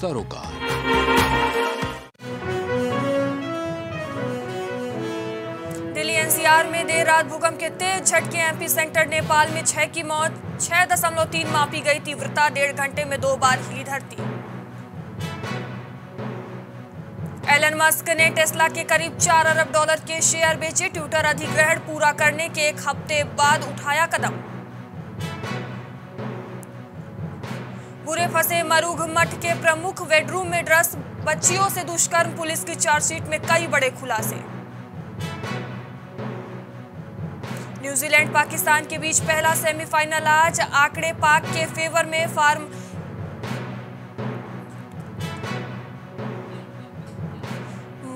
सरोकार दिल्ली एनसीआर में देर रात भूकंप के तेज झटके एमपी सेंटर नेपाल में छह की मौत छह दशमलव तीन मापी गई तीव्रता डेढ़ घंटे में दो बार हिली धरती एलन मस्क ने टेस्ला के करीब चार अरब डॉलर के शेयर बेचे ट्विटर अधिग्रहण पूरा करने के एक हफ्ते बाद उठाया कदम बुरे फंसे मरुघ मठ के प्रमुख बेडरूम में ड्रस बच्चियों से दुष्कर्म पुलिस की चार्जशीट में कई बड़े खुलासे न्यूजीलैंड पाकिस्तान के बीच पहला सेमीफाइनल आज आंकड़े पाक के फेवर में फार्म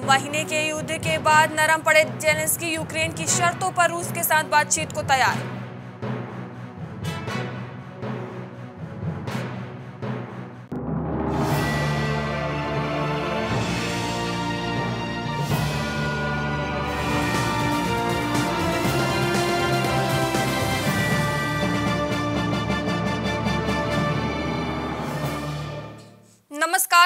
महीने के युद्ध के बाद नरम पड़े जेलेंस्की यूक्रेन की शर्तों पर रूस के साथ बातचीत को तैयार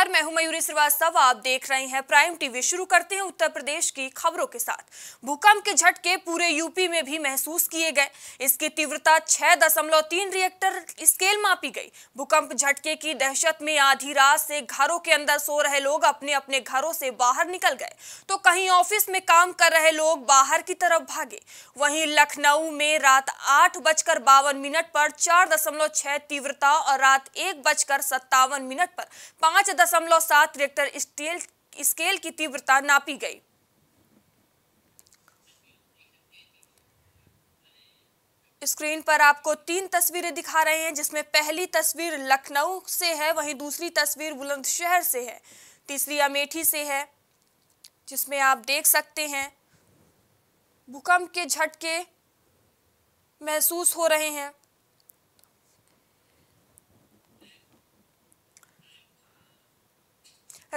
नमस्कार मैं हूं मयूरी श्रीवास्तव आप देख रहे हैं प्राइम टीवी शुरू करते हैं उत्तर प्रदेश की खबरों के साथ भूकंप के झटके पूरे यूपी में भी महसूस किए गए इसकी तीव्रता 6.3 रिएक्टर स्केल मापी गई भूकंप झटके की दहशत में आधी रात से घरों के अंदर सो रहे लोग अपने अपने घरों से बाहर निकल गए तो कहीं ऑफिस में काम कर रहे लोग बाहर की तरफ भागे वहीं लखनऊ में रात आठ बजकर बावन मिनट पर चार तीव्रता और रात एक बजकर सत्तावन मिनट पर पांच दशमलव सात रेक्टर स्टेल स्केल की तीव्रता नापी गई स्क्रीन पर आपको तीन तस्वीरें दिखा रहे हैं जिसमें पहली तस्वीर लखनऊ से है वहीं दूसरी तस्वीर बुलंदशहर से है तीसरी अमेठी से है जिसमें आप देख सकते हैं भूकंप के झटके महसूस हो रहे हैं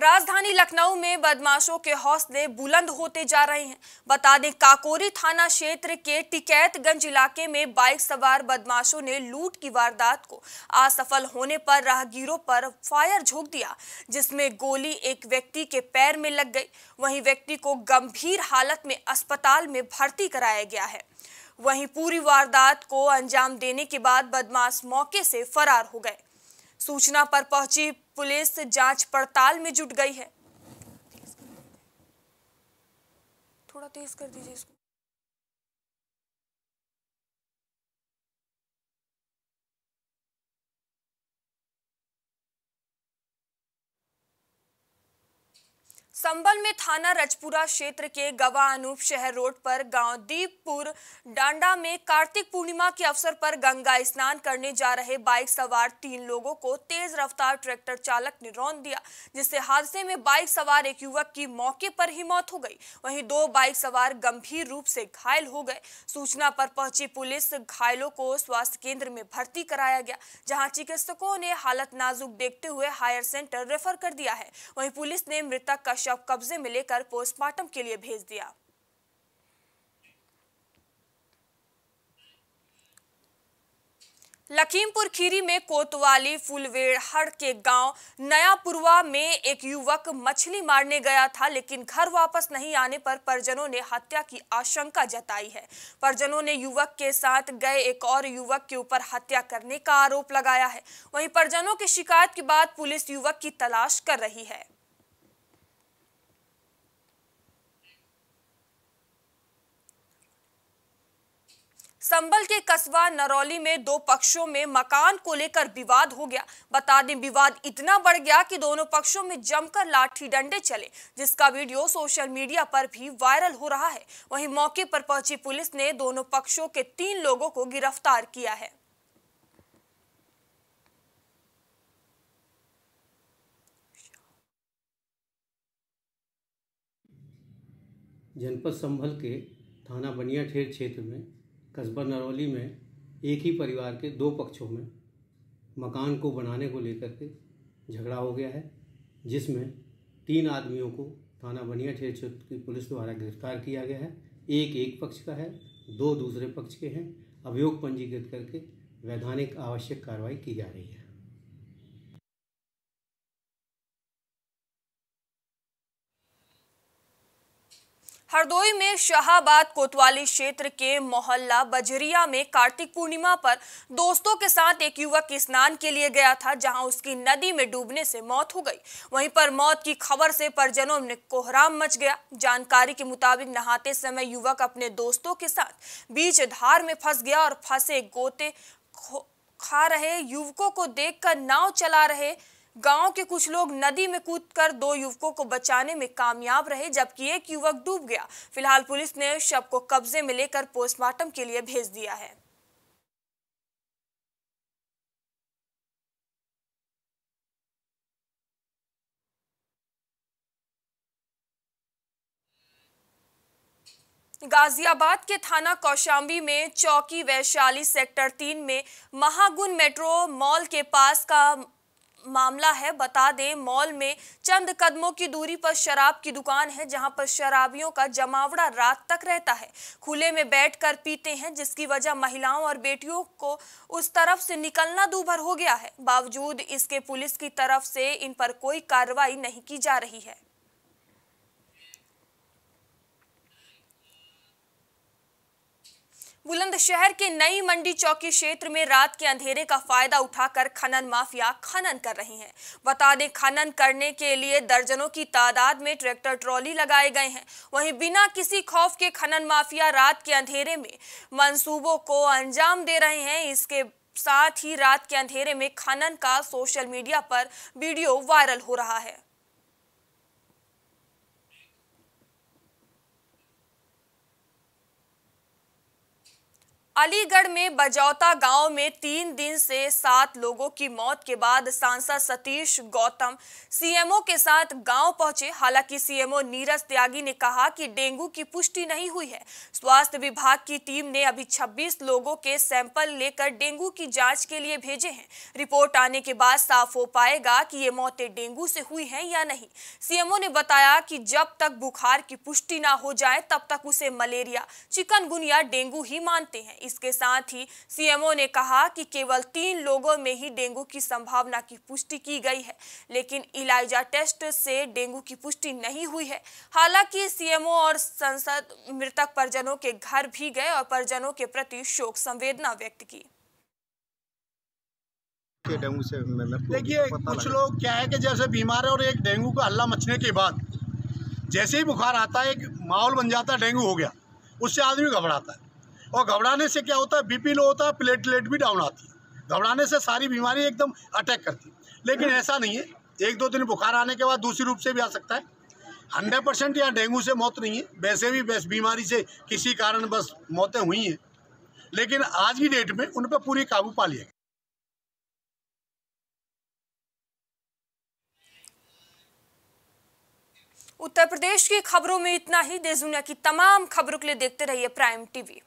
राजधानी लखनऊ में बदमाशों के हौसले बुलंद होते जा रहे हैं बता दें काकोरी थाना क्षेत्र के टिकैतगंज इलाके में बाइक सवार बदमाशों ने लूट की वारदात को असफल होने पर राहगीरों पर फायर झोंक दिया जिसमें गोली एक व्यक्ति के पैर में लग गई वहीं व्यक्ति को गंभीर हालत में अस्पताल में भर्ती कराया गया है वहीं पूरी वारदात को अंजाम देने के बाद बदमाश मौके से फरार हो गए सूचना पर पहुंची पुलिस जांच पड़ताल में जुट गई है थोड़ा तेज कर दीजिए इसको संबल में थाना रजपुरा क्षेत्र के गवा अनूप शहर रोड पर गांव दीपपुर डांडा में कार्तिक पूर्णिमा के अवसर पर गंगा स्नान करने जा रहे बाइक सवार तीन लोगों को तेज रफ्तार ट्रैक्टर चालक ने रौन दिया जिससे हादसे में बाइक सवार एक युवक की मौके पर ही मौत हो गई वहीं दो बाइक सवार गंभीर रूप से घायल हो गए सूचना पर पहुंची पुलिस घायलों को स्वास्थ्य केंद्र में भर्ती कराया गया जहाँ चिकित्सकों ने हालत नाजुक देखते हुए हायर सेंटर रेफर कर दिया है वही पुलिस ने मृतक का शव शव कब्जे में लेकर पोस्टमार्टम के लिए भेज दिया लखीमपुर खीरी में कोतवाली फुलवेड़हड़ के गांव नयापुरवा में एक युवक मछली मारने गया था लेकिन घर वापस नहीं आने पर परिजनों ने हत्या की आशंका जताई है परिजनों ने युवक के साथ गए एक और युवक के ऊपर हत्या करने का आरोप लगाया है वहीं परिजनों की शिकायत के बाद पुलिस युवक की तलाश कर रही है संबल के कस्बा नरौली में दो पक्षों में मकान को लेकर विवाद हो गया बता दें विवाद इतना बढ़ गया कि दोनों पक्षों में जमकर लाठी डंडे चले जिसका वीडियो सोशल मीडिया पर भी वायरल हो रहा है वहीं मौके पर पहुंची पुलिस ने दोनों पक्षों के तीन लोगों को गिरफ्तार किया है जनपद संभल के थाना बनिया ठेर क्षेत्र में कस्बा नरौली में एक ही परिवार के दो पक्षों में मकान को बनाने को लेकर के झगड़ा हो गया है जिसमें तीन आदमियों को थाना बनिया ठेर क्षेत्र की पुलिस द्वारा गिरफ्तार किया गया है एक एक पक्ष का है दो दूसरे पक्ष के हैं अभियोग पंजीकृत करके वैधानिक आवश्यक कार्रवाई की जा रही है हरदोई में शाहबाद कोतवाली क्षेत्र के मोहल्ला बजरिया में कार्तिक पूर्णिमा पर दोस्तों के साथ एक युवक स्नान के लिए गया था जहां उसकी नदी में डूबने से मौत हो गई वहीं पर मौत की खबर से परिजनों में कोहराम मच गया जानकारी के मुताबिक नहाते समय युवक अपने दोस्तों के साथ बीच धार में फंस गया और फंसे गोते खा रहे युवकों को देखकर नाव चला रहे गांव के कुछ लोग नदी में कूदकर दो युवकों को बचाने में कामयाब रहे जबकि एक युवक डूब गया फिलहाल पुलिस ने शव को कब्जे में लेकर पोस्टमार्टम के लिए भेज दिया है गाजियाबाद के थाना कौशाम्बी में चौकी वैशाली सेक्टर तीन में महागुन मेट्रो मॉल के पास का मामला है बता दें मॉल में चंद कदमों की दूरी पर शराब की दुकान है जहां पर शराबियों का जमावड़ा रात तक रहता है खुले में बैठकर पीते हैं जिसकी वजह महिलाओं और बेटियों को उस तरफ से निकलना दूभर हो गया है बावजूद इसके पुलिस की तरफ से इन पर कोई कार्रवाई नहीं की जा रही है बुलंदशहर के नई मंडी चौकी क्षेत्र में रात के अंधेरे का फायदा उठाकर खनन माफिया खनन कर रहे हैं बता दें खनन करने के लिए दर्जनों की तादाद में ट्रैक्टर ट्रॉली लगाए गए हैं वहीं बिना किसी खौफ के खनन माफिया रात के अंधेरे में मंसूबों को अंजाम दे रहे हैं इसके साथ ही रात के अंधेरे में खनन का सोशल मीडिया पर वीडियो वायरल हो रहा है अलीगढ़ में बजौता गांव में तीन दिन से सात लोगों की मौत के बाद सांसद सतीश गौतम सीएमओ के साथ गांव पहुंचे हालांकि सीएमओ नीरज त्यागी ने कहा कि डेंगू की पुष्टि नहीं हुई है स्वास्थ्य विभाग की टीम ने अभी 26 लोगों के सैंपल लेकर डेंगू की जांच के लिए भेजे हैं रिपोर्ट आने के बाद साफ हो पाएगा कि ये मौतें डेंगू से हुई हैं या नहीं सीएमओ ने बताया कि जब तक बुखार की पुष्टि ना हो जाए तब तक उसे मलेरिया चिकनगुनिया डेंगू ही मानते हैं इसके साथ ही सीएमओ ने कहा कि केवल तीन लोगों में ही डेंगू की संभावना की पुष्टि की गई है लेकिन इलाइजा टेस्ट से डेंगू की पुष्टि नहीं हुई है हालांकि सीएमओ और संसद मृतक परिजनों के घर भी गए और परिजनों के प्रति शोक संवेदना व्यक्त की मतलब देखिए कुछ लोग क्या है कि जैसे बीमार है और एक डेंगू का हल्ला मचने के बाद जैसे ही बुखार आता है एक माहौल बन जाता है डेंगू हो गया उससे आदमी घबराता है और घबराने से क्या होता है बीपी लो होता है प्लेटलेट भी डाउन आती है घबराने से सारी बीमारी एकदम अटैक करती है लेकिन ऐसा नहीं है एक दो दिन बुखार आने के बाद दूसरी रूप से भी आ सकता है हंड्रेड परसेंट यहाँ डेंगू से मौत नहीं है वैसे भी वैसे बीमारी से किसी कारण बस मौतें हुई हैं लेकिन आज की डेट में उन पर पूरी काबू पा लिया उत्तर प्रदेश की खबरों में इतना ही देश दुनिया की तमाम खबरों के लिए देखते रहिए प्राइम टीवी